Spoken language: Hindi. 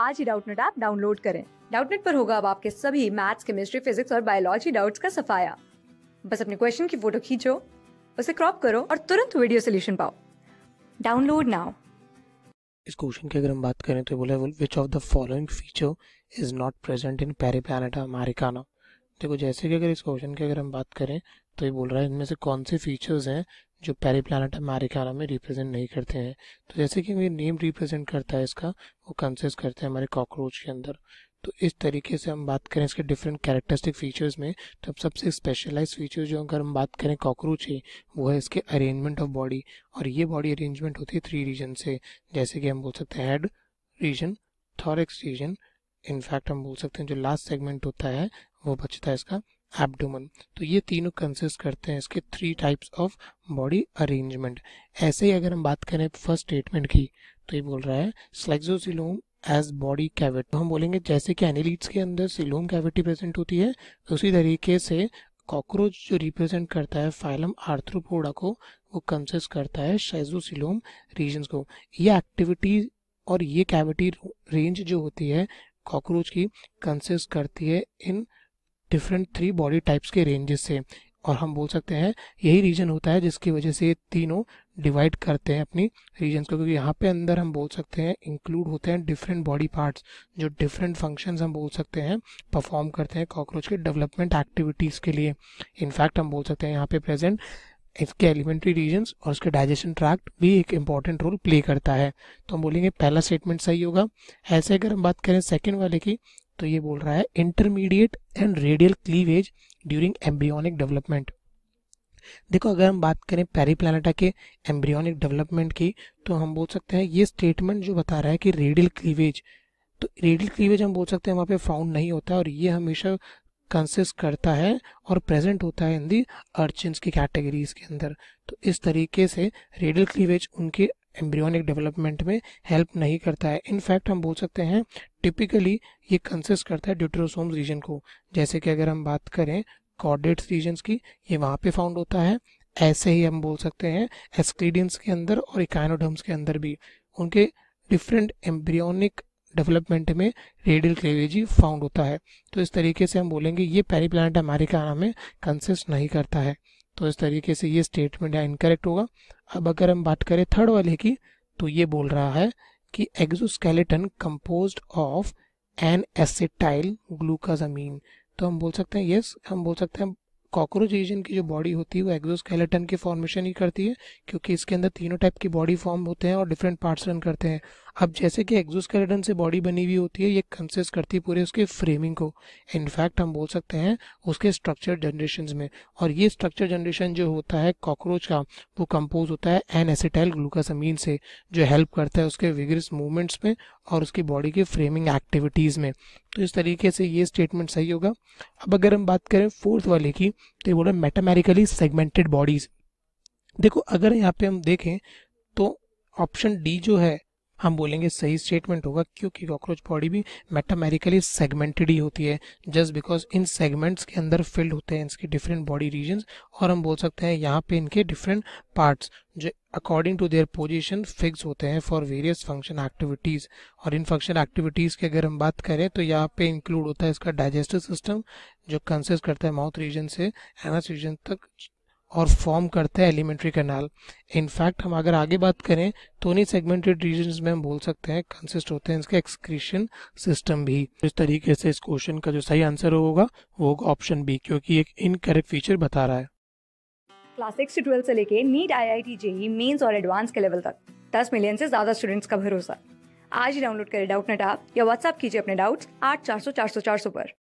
आज ही डाउटनेट ऐप डाउनलोड करें डाउटनेट पर होगा अब आपके सभी मैथ्स केमिस्ट्री फिजिक्स और बायोलॉजी डाउट्स का सफाया बस अपने क्वेश्चन की फोटो खींचो उसे क्रॉप करो और तुरंत वीडियो सोल्यूशन पाओ डाउनलोड नाउ इस क्वेश्चन की अगर हम बात करें तो बोला which of the following feature is not present in Periplaneta americana देखो जैसे कि अगर इस क्वेश्चन की अगर हम बात करें तो ये बोल रहा है इनमें से कौन से फीचर्स हैं जो पैरी प्लानट है ख्याल में रिप्रेजेंट नहीं करते हैं तो जैसे कि ये नेम रिप्रेजेंट करता है इसका वो कंसेस करते हैं हमारे कॉकरोच के अंदर तो इस तरीके से हम बात करें इसके डिफरेंट कैरेक्टरिस्टिक फीचर्स में तो अब सबसे स्पेशलाइज फीचर्स जो अगर हम बात करें कॉकरोच की वो है इसके अरेंजमेंट ऑफ बॉडी और ये बॉडी अरेंजमेंट होती है थ्री रीजन से जैसे कि हम बोल सकते हैं head region thorax region in fact हम बोल सकते हैं जो लास्ट सेगमेंट होता है वो बचता है इसका एबडोमन तो ये तीनों कंसिस्ट करते हैं इसके three types of body arrangement ऐसे ही अगर हम बात करें फर्स्ट स्टेटमेंट की तो ये बोल रहा है स्लेक्सोसिलोम एज बॉडी कैविटी हम बोलेंगे जैसे कि एनिलीड्स के अंदर सिलोम कैविटी प्रेजेंट होती है उसी तरीके से कॉकरोच जो रिप्रेजेंट करता है फाइलम आर्थ्रोपोडा को वो कंसिस्ट करता है शेजोसिलोम रीजन को ये एक्टिविटी और ये कैविटी रेंज जो होती है कॉकरोच की कंसिस्ट करती है इन डिफरेंट थ्री बॉडी टाइप्स के रेंजेस से और हम बोल सकते हैं यही रीजन होता है जिसकी वजह से ये तीनों डिवाइड करते हैं अपनी रीजन को क्योंकि यहाँ पे अंदर हम बोल सकते हैं इंक्लूड होते हैं डिफरेंट बॉडी पार्ट्स जो डिफरेंट फंक्शंस हम बोल सकते हैं परफॉर्म करते हैं कॉकरोच के डेवलपमेंट एक्टिविटीज़ के लिए इनफैक्ट हम बोल सकते हैं यहाँ पे प्रेजेंट इसके एलिमेंट्री रीजन और उसके डाइजेशन ट्रैक्ट भी एक इम्पॉर्टेंट रोल प्ले करता है तो हम बोलेंगे पहला स्टेटमेंट सही होगा ऐसे अगर हम बात करें सेकेंड वाले की तो ये बोल रहा है intermediate and radial cleavage during embryonic development देखो अगर हम बात करें पेरीप्लानेटा के एम्ब्रियोनिक डेवलपमेंट की तो हम बोल सकते हैं ये स्टेटमेंट जो बता रहा है कि रेडियल क्लीवेज तो रेडियल क्लीवेज हम बोल सकते हैं वहाँ पे फाउंड नहीं होता है और ये हमेशा कंसिस्ट करता है और प्रेजेंट होता है इन दी अर्चिन्स की कैटेगरीज के अंदर तो इस तरीके से रेडियल क्लीवेज उनके एम्ब्रियोनिक डेवलपमेंट में हेल्प नहीं करता है इनफैक्ट हम बोल सकते हैं टिपिकली ये कंसिस्ट करता है ड्यूट्रोसोम रीजन को जैसे कि अगर हम बात करें कॉर्डेट्स रीजन की ये वहाँ पे फाउंड होता है ऐसे ही हम बोल सकते हैं एस्क्रीडियंस के अंदर और इकाइनोडम्स के अंदर भी उनके डिफरेंट एम्ब्रियोनिक डेवलपमेंट में रेडियल क्लेवेजी फाउंड होता है तो इस तरीके से हम बोलेंगे ये पेरी प्लानट अमेरिकाना में कंसिस्ट नहीं करता है तो इस तरीके से ये स्टेटमेंट है इनकरेक्ट होगा अब अगर हम बात करें थर्ड वाले की तो ये बोल रहा है कि exoskeleton compose of N acetyl glucosamine तो हम बोल सकते हैं यस हम बोल सकते हैं कॉकरोच एजन की जो बॉडी होती है वो एग्जोस्केलेटन की फॉर्मेशन ही करती है क्योंकि इसके अंदर तीनों टाइप की बॉडी फॉर्म होते हैं और डिफरेंट पार्ट्स रन करते हैं अब जैसे कि एग्जोस्केलेटन से बॉडी बनी हुई होती है ये कंसिस्ट करती है पूरे उसके फ्रेमिंग को इनफैक्ट हम बोल सकते हैं उसके स्ट्रक्चर जनरेशन में और ये स्ट्रक्चर जनरेशन जो होता है कॉकरोच का वो कंपोज होता है एन एसिटाइल ग्लूकासमीन से जो हेल्प करता है उसके विगरस मूवमेंट्स में और उसकी बॉडी के फ्रेमिंग एक्टिविटीज़ में तो इस तरीके से ये स्टेटमेंट सही होगा अब अगर हम बात करें फोर्थ वाले की तो ये बोला मेटामेरिकली सेगमेंटेड बॉडीज़ देखो अगर यहाँ पे हम देखें तो ऑप्शन डी जो है हम बोलेंगे सही स्टेटमेंट होगा क्योंकि कॉकरोच बॉडी भी मेटामेरिकली सेगमेंटेड ही होती है जस्ट बिकॉज इन सेगमेंट्स के अंदर फिल्ड होते हैं इसके डिफरेंट बॉडी रीजन और हम बोल सकते हैं यहाँ पे इनके डिफरेंट पार्ट्स जो according to their position fix होते हैं फॉर वेरियस फंक्शन एक्टिविटीज़ और इन फंक्शन एक्टिविटीज़ की अगर हम बात करें तो यहाँ पे इंक्लूड होता है इसका डाइजेस्टिव सिस्टम जो कंसिस्ट करता है माउथ रीजन से एनस रीजन तक और फॉर्म करता है एलिमेंट्री कैनाल इनफैक्ट हम अगर आगे बात करें तो नहीं सेगमेंटेड रीजन में हम बोल सकते हैं कंसिस्ट होते हैं इसके एक्सक्रीशन सिस्टम भी इस तरीके से इस क्वेश्चन का जो सही आंसर होगा वो होगा ऑप्शन बी क्योंकि एक इनकरेक्ट फीचर बता रहा है क्लास सिक्स से ट्वेल्थ से लेके NEET I I T JEE mains और एडवांस के लेवल तक दस मिलियन से ज्यादा स्टूडेंट्स का भरोसा आज ही डाउनलोड करें डाउट नेट आप या व्हाट्सअप कीजिए अपने डाउट्स आठ चार सौ चार सौ चार सौ पर